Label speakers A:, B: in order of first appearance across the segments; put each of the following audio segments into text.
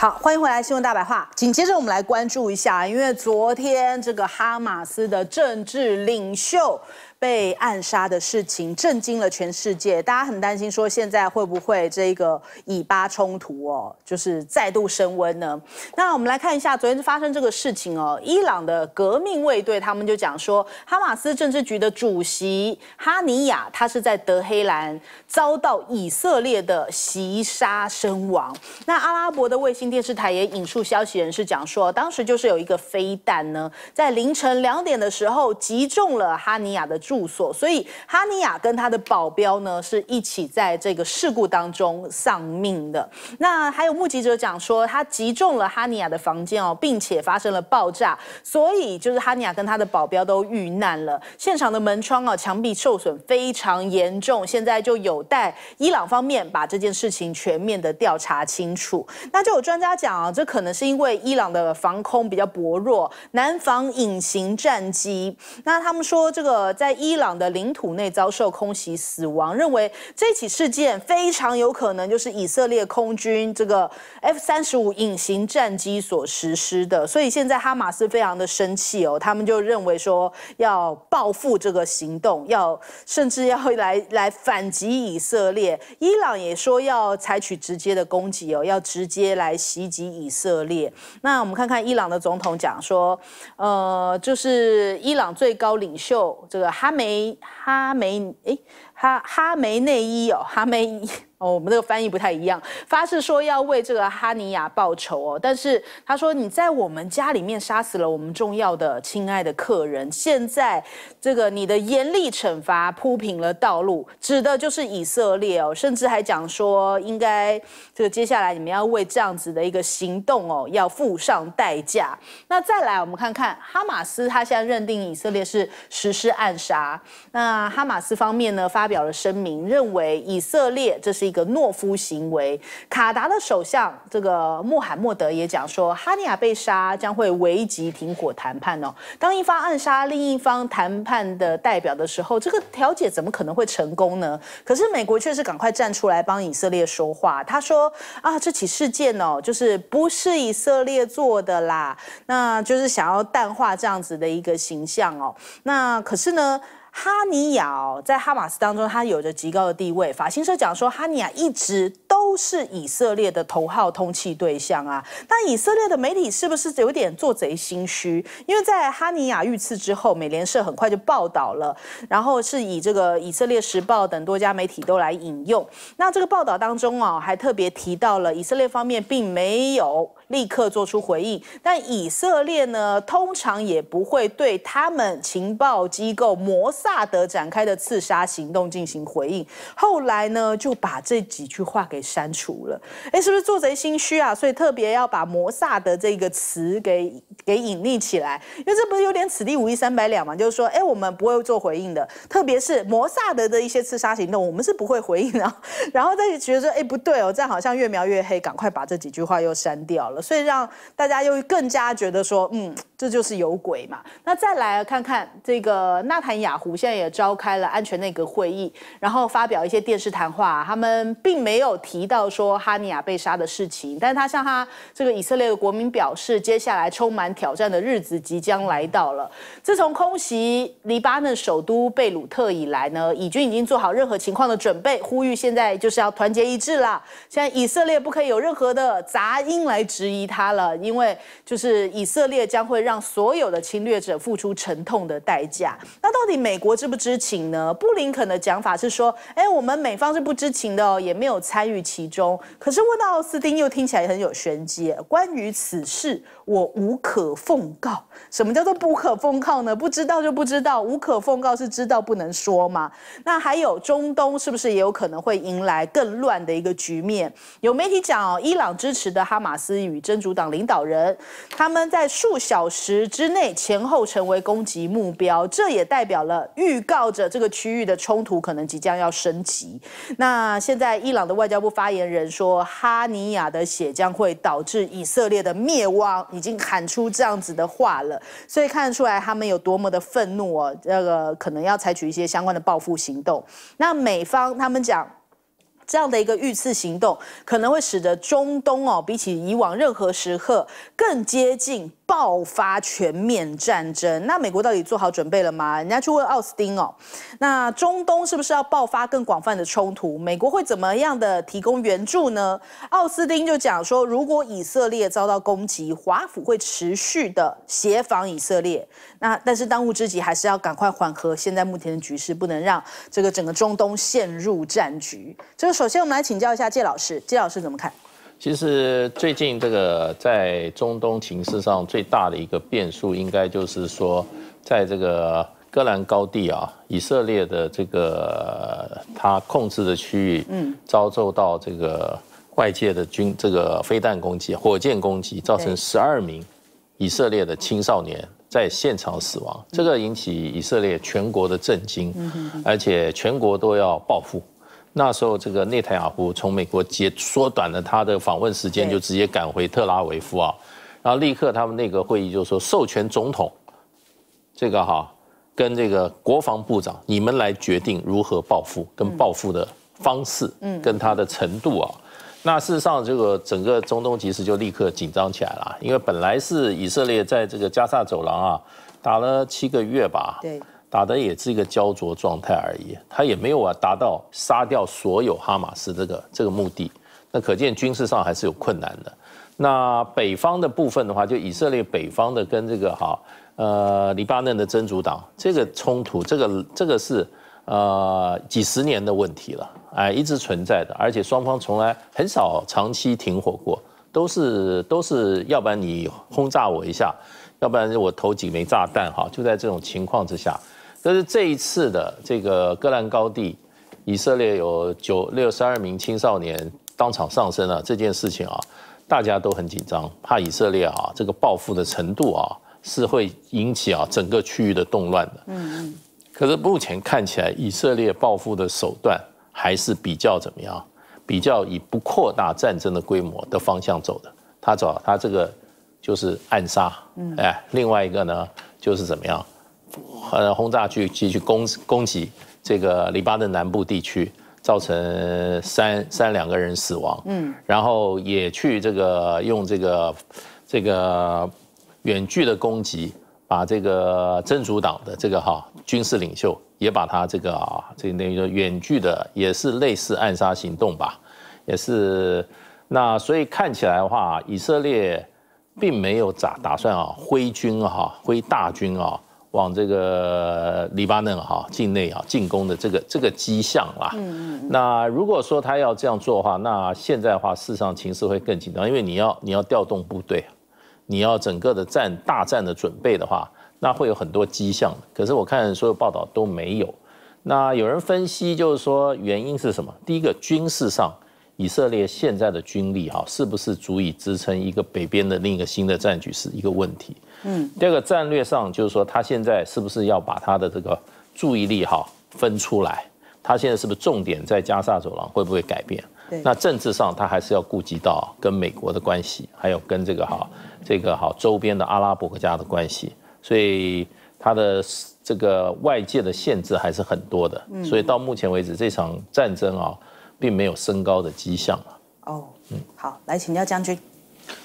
A: 好，欢迎回来，《新闻大白话》。紧接着，我们来关注一下，因为昨天这个哈马斯的政治领袖。被暗杀的事情震惊了全世界，大家很担心说现在会不会这个以巴冲突哦，就是再度升温呢？那我们来看一下昨天发生这个事情哦，伊朗的革命卫队他们就讲说，哈马斯政治局的主席哈尼亚他是在德黑兰遭到以色列的袭杀身亡。那阿拉伯的卫星电视台也引述消息人士讲说，当时就是有一个飞弹呢，在凌晨两点的时候击中了哈尼亚的。住所，所以哈尼亚跟他的保镖呢是一起在这个事故当中丧命的。那还有目击者讲说，他击中了哈尼亚的房间哦，并且发生了爆炸，所以就是哈尼亚跟他的保镖都遇难了。现场的门窗啊、墙壁受损非常严重。现在就有待伊朗方面把这件事情全面的调查清楚。那就有专家讲啊，这可能是因为伊朗的防空比较薄弱，难防隐形战机。那他们说这个在。伊朗的领土内遭受空袭，死亡。认为这起事件非常有可能就是以色列空军这个 F 三十五隐形战机所实施的。所以现在哈马斯非常的生气哦，他们就认为说要报复这个行动，要甚至要来来反击以色列。伊朗也说要采取直接的攻击哦，要直接来袭击以色列。那我们看看伊朗的总统讲说，呃，就是伊朗最高领袖这个哈。哈梅，哈梅，哎。哈哈梅内伊哦，哈梅哦，我们这个翻译不太一样。发誓说要为这个哈尼亚报仇哦，但是他说你在我们家里面杀死了我们重要的、亲爱的客人，现在这个你的严厉惩罚铺平了道路，指的就是以色列哦，甚至还讲说应该这个接下来你们要为这样子的一个行动哦要付上代价。那再来我们看看哈马斯，他现在认定以色列是实施暗杀。那哈马斯方面呢发。表了声明，认为以色列这是一个懦夫行为。卡达的首相这个穆罕默德也讲说，哈尼亚被杀将会危及停火谈判哦。当一方暗杀另一方谈判的代表的时候，这个调解怎么可能会成功呢？可是美国却是赶快站出来帮以色列说话。他说啊，这起事件哦，就是不是以色列做的啦，那就是想要淡化这样子的一个形象哦。那可是呢？哈尼亚在哈马斯当中，他有着极高的地位。法新社讲说，哈尼亚一直都是以色列的头号通气对象啊。那以色列的媒体是不是有点做贼心虚？因为在哈尼亚遇刺之后，美联社很快就报道了，然后是以这个《以色列时报》等多家媒体都来引用。那这个报道当中啊，还特别提到了以色列方面并没有立刻做出回应。但以色列呢，通常也不会对他们情报机构摩萨萨德展开的刺杀行动进行回应，后来呢就把这几句话给删除了。哎，是不是做贼心虚啊？所以特别要把“摩萨德”这个词给给隐匿起来，因为这不是有点此地无银三百两嘛？就是说，哎，我们不会做回应的，特别是摩萨德的一些刺杀行动，我们是不会回应的。然后再觉得说，哎，不对哦，这样好像越描越黑，赶快把这几句话又删掉了，所以让大家又更加觉得说，嗯。这就是有鬼嘛？那再来看看这个纳坦雅胡，现在也召开了安全内阁会议，然后发表一些电视谈话。他们并没有提到说哈尼亚被杀的事情，但是他向他这个以色列的国民表示，接下来充满挑战的日子即将来到了。自从空袭黎巴嫩首都贝鲁特以来呢，以军已经做好任何情况的准备，呼吁现在就是要团结一致啦。现在以色列不可以有任何的杂音来质疑他了，因为就是以色列将会。让所有的侵略者付出沉痛的代价。那到底美国知不知情呢？布林肯的讲法是说：“哎，我们美方是不知情的哦，也没有参与其中。”可是问到奥斯汀，又听起来很有玄机。关于此事，我无可奉告。什么叫做不可奉告呢？不知道就不知道，无可奉告是知道不能说吗？那还有中东是不是也有可能会迎来更乱的一个局面？有媒体讲，伊朗支持的哈马斯与真主党领导人，他们在数小时。时之内前后成为攻击目标，这也代表了预告着这个区域的冲突可能即将要升级。那现在伊朗的外交部发言人说，哈尼亚的血将会导致以色列的灭亡，已经喊出这样子的话了。所以看得出来他们有多么的愤怒哦。这个可能要采取一些相关的报复行动。那美方他们讲这样的一个遇刺行动，可能会使得中东哦，比起以往任何时刻更接近。爆发全面战争，那美国到底做好准备了吗？人家去问奥斯汀哦，那中东是不是要爆发更广泛的冲突？美国会怎么样的提供援助呢？奥斯汀就讲说，如果以色列遭到攻击，华府会持续的协防以色列。那但是当务之急还是要赶快缓和现在目前的局势，不能让这个整个中东陷入战局。这个首先我们来请教一下谢老师，谢老师怎么看？
B: 其实最近这个在中东情势上最大的一个变数，应该就是说，在这个戈兰高地啊，以色列的这个他它控制的区域，嗯，遭受到这个外界的军这个飞弹攻击、火箭攻击，造成十二名以色列的青少年在现场死亡，这个引起以色列全国的震惊，而且全国都要报复。那时候，这个内塔亚胡从美国接缩短了他的访问时间，就直接赶回特拉维夫啊。然后立刻他们内阁会议就说，授权总统，这个哈，跟这个国防部长，你们来决定如何报复，跟报复的方式，嗯，跟他的程度啊。那事实上，这个整个中东其实就立刻紧张起来了，因为本来是以色列在这个加沙走廊啊打了七个月吧，对。打的也是一个焦灼状态而已，他也没有啊达到杀掉所有哈马斯这个这个目的，那可见军事上还是有困难的。那北方的部分的话，就以色列北方的跟这个哈呃黎巴嫩的真主党这个冲突，这个这个是呃几十年的问题了，哎，一直存在的，而且双方从来很少长期停火过，都是都是要不然你轰炸我一下，要不然我投几枚炸弹哈，就在这种情况之下。但是这一次的这个戈兰高地，以色列有九六十二名青少年当场丧生了这件事情啊，大家都很紧张，怕以色列啊这个报复的程度啊是会引起啊整个区域的动乱的。嗯，可是目前看起来，以色列报复的手段还是比较怎么样？比较以不扩大战争的规模的方向走的。他走他这个就是暗杀，哎，另外一个呢就是怎么样？呃，轰炸去继续攻攻击这个黎巴嫩南部地区，造成三三两个人死亡。嗯，然后也去这个用这个这个远距的攻击，把这个真主党的这个哈军事领袖也把他这个啊这那个远距的也是类似暗杀行动吧，也是那所以看起来的话，以色列并没有咋打算啊挥军哈挥大军啊。往这个黎巴嫩哈境内啊进攻的这个这个迹象啦，那如果说他要这样做的话，那现在的话事实上情势会更紧张，因为你要你要调动部队，你要整个的战大战的准备的话，那会有很多迹象。可是我看所有报道都没有。那有人分析就是说原因是什么？第一个军事上。以色列现在的军力哈，是不是足以支撑一个北边的另一个新的战局是一个问题。嗯，第二个战略上就是说，他现在是不是要把他的这个注意力哈分出来？他现在是不是重点在加沙走廊？会不会改变？那政治上，他还是要顾及到跟美国的关系，还有跟这个哈这个哈周边的阿拉伯国家的关系，所以他的这个外界的限制还是很多的。所以到目前为止，这场战争啊。并没有升高的迹象
A: 哦，嗯，好，来请教将军。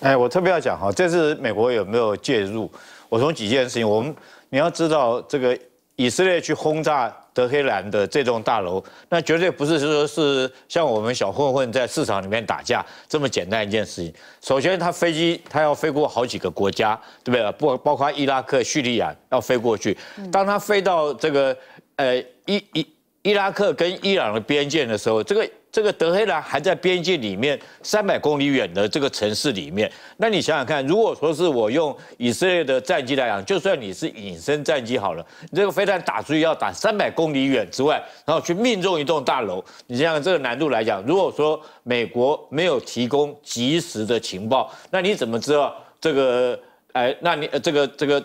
B: 哎，我特别要讲哈，这次美国有没有介入？我从几件
C: 事情，我们你要知道，这个以色列去轰炸德黑兰的这栋大楼，那绝对不是说是像我们小混混在市场里面打架这么简单一件事情。首先，他飞机他要飞过好几个国家，对不对？不包括伊拉克、叙利亚，要飞过去。当他飞到这个呃一一。伊拉克跟伊朗的边界的时候，这个这个德黑兰还在边界里面三百公里远的这个城市里面。那你想想看，如果说是我用以色列的战机来讲，就算你是隐身战机好了，你这个飞弹打出去要打三百公里远之外，然后去命中一栋大楼，你想想这个难度来讲，如果说美国没有提供及时的情报，那你怎么知道这个？哎，那你这个这个。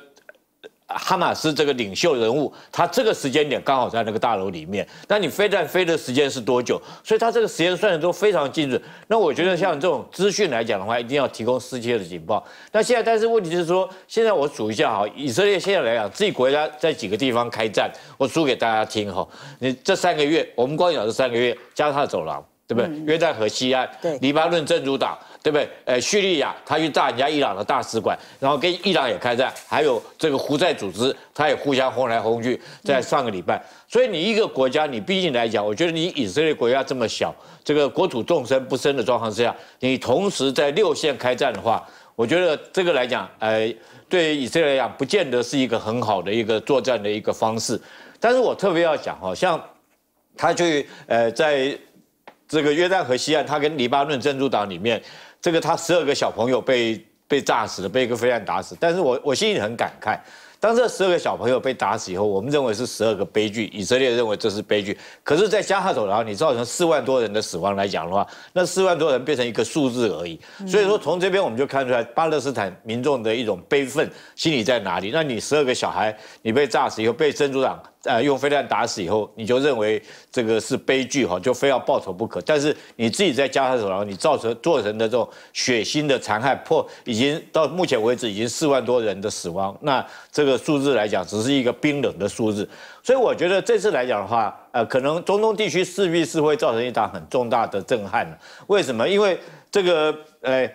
C: 哈马斯这个领袖人物，他这个时间点刚好在那个大楼里面。那你飞弹飞的时间是多久？所以他这个时间算的都非常精准。那我觉得像这种资讯来讲的话，一定要提供世界的警报。那现在，但是问题是说，现在我数一下哈，以色列现在来讲，自己国家在几个地方开战，我数给大家听哈。你这三个月，我们光讲这三个月，加上走廊。对不对？约旦河西岸，黎巴嫩真主党，对不对？呃，叙利亚，他去炸人家伊朗的大使馆，然后跟伊朗也开战，还有这个胡塞组织，他也互相轰来轰去。在上个礼拜，所以你一个国家，你毕竟来讲，我觉得你以色列国家这么小，这个国土纵深不深的状况之下，你同时在六线开战的话，我觉得这个来讲，呃，对于以色列来讲，不见得是一个很好的一个作战的一个方式。但是我特别要讲好像他去，呃，在这个约旦河西岸，他跟黎巴嫩真主党里面，这个他十二个小朋友被被炸死了，被一个飞弹打死，但是我我心里很感慨。当这十二个小朋友被打死以后，我们认为是十二个悲剧。以色列认为这是悲剧，可是，在加沙走廊，你造成四万多人的死亡来讲的话，那四万多人变成一个数字而已。所以说，从这边我们就看出来巴勒斯坦民众的一种悲愤心理在哪里。那你十二个小孩，你被炸死以后，被珍珠党呃用飞弹打死以后，你就认为这个是悲剧哈，就非要报仇不可。但是你自己在加沙走廊，你造成做成的这种血腥的残害，破已经到目前为止已经四万多人的死亡，那这个。数字来讲，只是一个冰冷的数字，所以我觉得这次来讲的话，呃，可能中东地区势必是会造成一场很重大的震撼。为什么？因为这个，呃，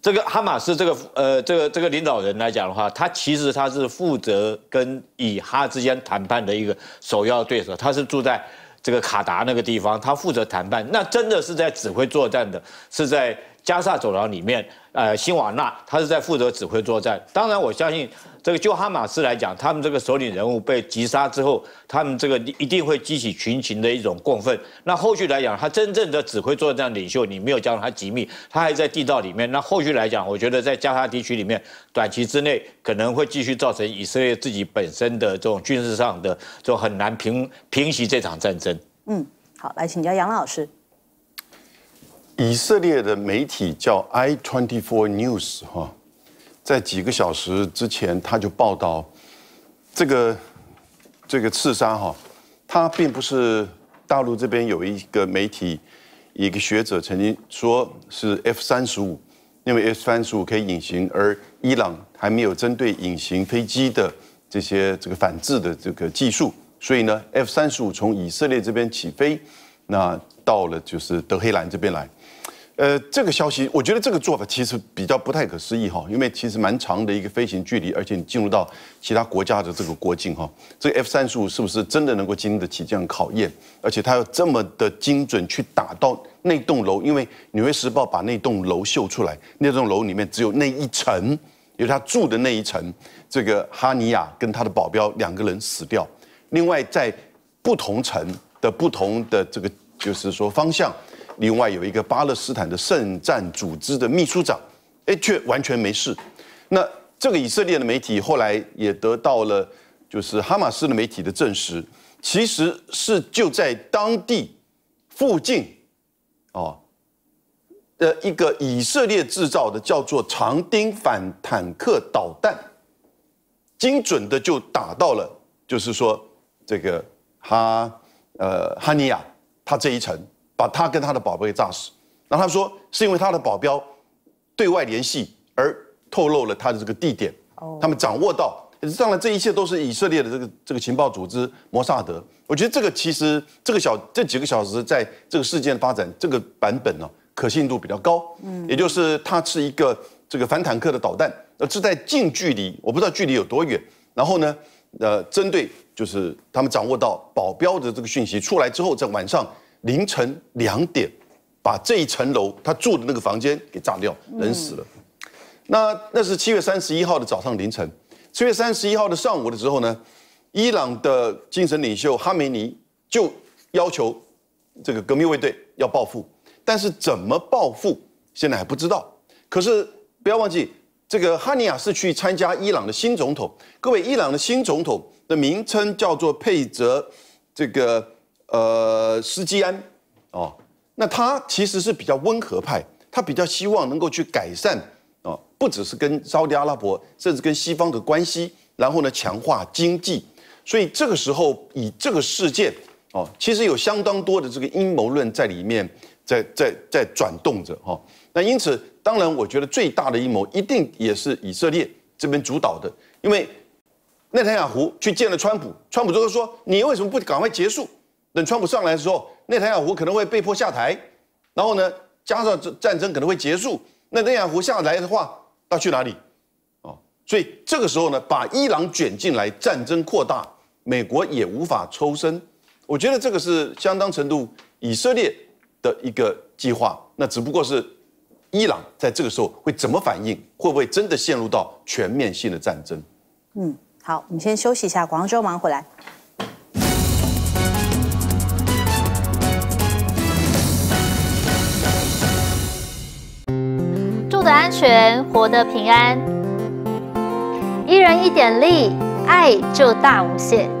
C: 这个哈马斯这个，呃，这个这个领导人来讲的话，他其实他是负责跟以哈之间谈判的一个首要对手，他是住在。这个卡达那个地方，他负责谈判，那真的是在指挥作战的，是在加萨走廊里面，呃，新瓦纳，他是在负责指挥作战。当然，我相信。这个就哈马斯来讲，他们这个首领人物被击杀之后，他们这个一定会激起群情的一种共愤。那后续来讲，他真正的指挥作战领袖，你没有将他击毙，他还在地道里面。那后续来讲，我觉得在加沙地区里面，短期之内可能会继续造成以色列自己本身的这种军事上的，就很难平
D: 平息这场战争。
A: 嗯，好，来请教杨老师。
D: 以色列的媒体叫 I Twenty Four News 哈。在几个小时之前，他就报道这个这个刺杀哈，它并不是大陆这边有一个媒体一个学者曾经说是 F 三十五，因为 F 三十五可以隐形，而伊朗还没有针对隐形飞机的这些这个反制的这个技术，所以呢，F 三十五从以色列这边起飞，那到了就是德黑兰这边来。呃，这个消息，我觉得这个做法其实比较不太可思议哈，因为其实蛮长的一个飞行距离，而且你进入到其他国家的这个国境哈，这个 F 三十五是不是真的能够经得起这样考验？而且它要这么的精准去打到那栋楼，因为《纽约时报》把那栋楼秀出来，那栋楼里面只有那一层，有他住的那一层，这个哈尼亚跟他的保镖两个人死掉，另外在不同层的不同的这个就是说方向。另外有一个巴勒斯坦的圣战组织的秘书长，哎，却完全没事。那这个以色列的媒体后来也得到了，就是哈马斯的媒体的证实，其实是就在当地附近，哦，的一个以色列制造的叫做长钉反坦克导弹，精准的就打到了，就是说这个哈呃哈尼亚他这一层。把他跟他的保镖炸死，然后他说是因为他的保镖对外联系而透露了他的这个地点。他们掌握到，当然这一切都是以色列的这个这个情报组织摩萨德。我觉得这个其实这个小这几个小时在这个事件发展这个版本呢可信度比较高。嗯，也就是它是一个这个反坦克的导弹，呃，是在近距离，我不知道距离有多远。然后呢，呃，针对就是他们掌握到保镖的这个讯息出来之后，在晚上。凌晨两点，把这一层楼他住的那个房间给炸掉，人死了。那那是七月三十一号的早上凌晨。七月三十一号的上午的时候呢，伊朗的精神领袖哈梅尼就要求这个革命卫队要报复，但是怎么报复现在还不知道。可是不要忘记，这个哈尼亚是去参加伊朗的新总统。各位，伊朗的新总统的名称叫做佩泽，这个。呃，斯基安，哦，那他其实是比较温和派，他比较希望能够去改善，哦，不只是跟沙特阿拉伯，甚至跟西方的关系，然后呢，强化经济。所以这个时候，以这个事件，哦，其实有相当多的这个阴谋论在里面，在在在转动着，哈。那因此，当然，我觉得最大的阴谋一定也是以色列这边主导的，因为内塔亚胡去见了川普，川普就说：，你为什么不赶快结束？等川普上来的时候，内塔亚胡可能会被迫下台，然后呢，加上战战争可能会结束，那内塔亚胡下来的话，要去哪里？哦，所以这个时候呢，把伊朗卷进来，战争扩大，美国也无法抽身。我觉得这个是相当程度以色列的一个计划，那只不过是伊朗在这个时候会怎么反应，会不会真的陷入到全面性的战争？
A: 嗯，好，我们先休息一下，广州忙回来。安全，活得平安。一人一点力，爱就大无限。